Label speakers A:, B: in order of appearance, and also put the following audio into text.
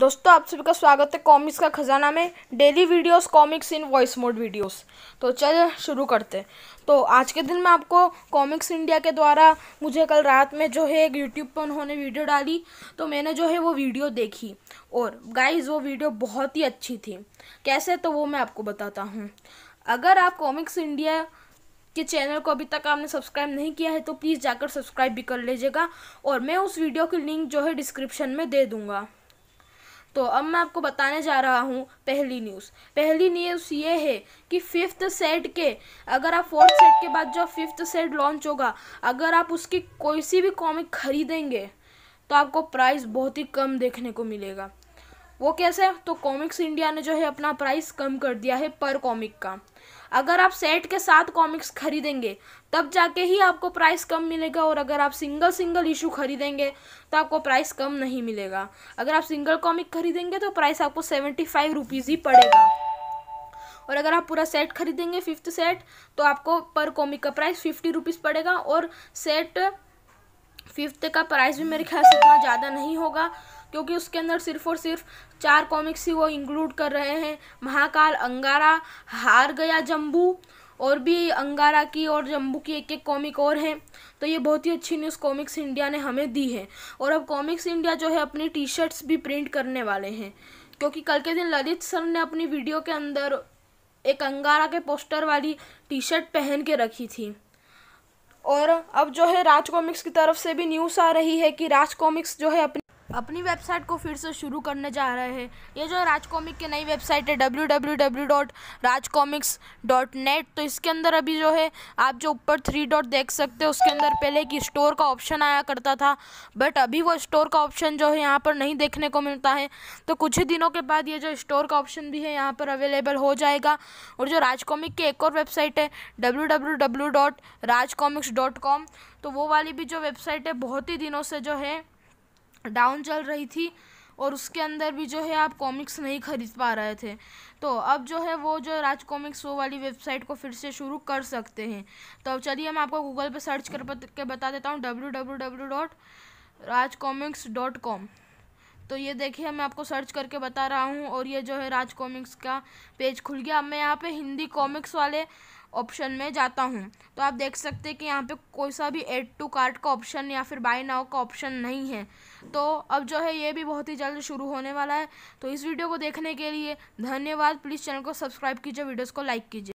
A: दोस्तों आप सभी का स्वागत है कॉमिक्स का खजाना में daily videos comics in voice mode videos तो चलिए शुरू करते हैं तो आज के दिन मैं आपको कॉमिक्स इंडिया के द्वारा मुझे कल रात में जो है एक यूट्यूब पर उन्होंने वीडियो डाली तो मैंने जो है वो वीडियो देखी और गाइज वो वीडियो बहुत ही अच्छी थी कैसे तो वो मैं आपको बताता हूँ अगर आप कॉमिक्स इंडिया के चैनल को अभी तक आपने सब्सक्राइब नहीं किया है तो प्लीज़ जाकर सब्सक्राइब भी कर लीजिएगा और मैं उस वीडियो की लिंक जो है डिस्क्रिप्शन में दे दूँगा तो अब मैं आपको बताने जा रहा हूँ पहली न्यूज़ पहली न्यूज़ ये है कि फिफ्थ सेट के अगर आप फोर्थ सेट के बाद जो फिफ्थ सेट लॉन्च होगा अगर आप उसकी कोई सी भी कॉमिक खरीदेंगे तो आपको प्राइस बहुत ही कम देखने को मिलेगा वो कैसे तो कॉमिक्स इंडिया ने जो है अपना प्राइस कम कर दिया है पर कॉमिक का अगर आप सेट के साथ कॉमिक्स खरीदेंगे तब जाके ही आपको प्राइस कम मिलेगा और अगर आप सिंगल सिंगल इशू खरीदेंगे तो आपको प्राइस कम नहीं मिलेगा अगर आप सिंगल कॉमिक खरीदेंगे तो प्राइस आपको सेवेंटी फाइव रुपीज़ ही पड़ेगा और अगर आप पूरा सेट खरीदेंगे फिफ्थ सेट तो आपको पर कॉमिक का प्राइस फिफ्टी रुपीज़ पड़ेगा और सेट फिफ्थ का प्राइस भी मेरे ख्याल से इतना ज़्यादा नहीं होगा क्योंकि उसके अंदर सिर्फ और सिर्फ चार कॉमिक्स ही वो इंक्लूड कर रहे हैं महाकाल अंगारा हार गया जम्बू और भी अंगारा की और जम्बू की एक एक कॉमिक और हैं तो ये बहुत ही अच्छी न्यूज़ कॉमिक्स इंडिया ने हमें दी है और अब कॉमिक्स इंडिया जो है अपनी टी शर्ट्स भी प्रिंट करने वाले हैं क्योंकि कल के दिन ललित सर ने अपनी वीडियो के अंदर एक अंगारा के पोस्टर वाली टी शर्ट पहन के रखी थी और अब जो है राज कॉमिक्स की तरफ से भी न्यूज़ आ रही है कि राज कॉमिक्स जो है अपनी अपनी वेबसाइट को फिर से शुरू करने जा रहे हैं ये जो राज कॉमिक की नई वेबसाइट है W W W dot Raj comics dot net तो इसके अंदर अभी जो है आप जो ऊपर थ्री डॉट देख सकते हो उसके अंदर पहले की स्टोर का ऑप्शन आया करता था बट अभी वो स्टोर का ऑप्शन जो है यहाँ पर नहीं देखने को मिलता है तो कुछ ही दिनों के बाद ये जो स्टोर का ऑप्शन भी है यहाँ पर अवेलेबल हो जाएगा और जो राज कॉमिक की एक और वेबसाइट है W W W dot Raj comics dot com तो वो वाली भी जो वेबसाइट है बहुत ही दिनों से जो है डाउन चल रही थी और उसके अंदर भी जो है आप कॉमिक्स नहीं खरीद पा रहे थे तो अब जो है वो जो राज कॉमिक्स वो वाली वेबसाइट को फिर से शुरू कर सकते हैं तो अब चलिए मैं आपको गूगल पे सर्च कर के बता देता हूँ W W W dot Raj comics dot com तो ये देखिए मैं आपको सर्च करके बता रहा हूँ और ये जो है राज कॉमिक्स का पेज खुल गया अब मैं यहाँ पे हिंदी कॉमिक्स वाले ऑप्शन में जाता हूँ तो आप देख सकते हैं कि यहाँ पे कोई सा भी एड टू कार्ट का ऑप्शन या फिर बाय नाउ का ऑप्शन नहीं है तो अब जो है ये भी बहुत ही जल्द शुरू होने वाला है तो इस वीडियो को देखने के लिए धन्यवाद प्लीज़ चैनल को सब्सक्राइब कीजिए वीडियोज़ को लाइक कीजिए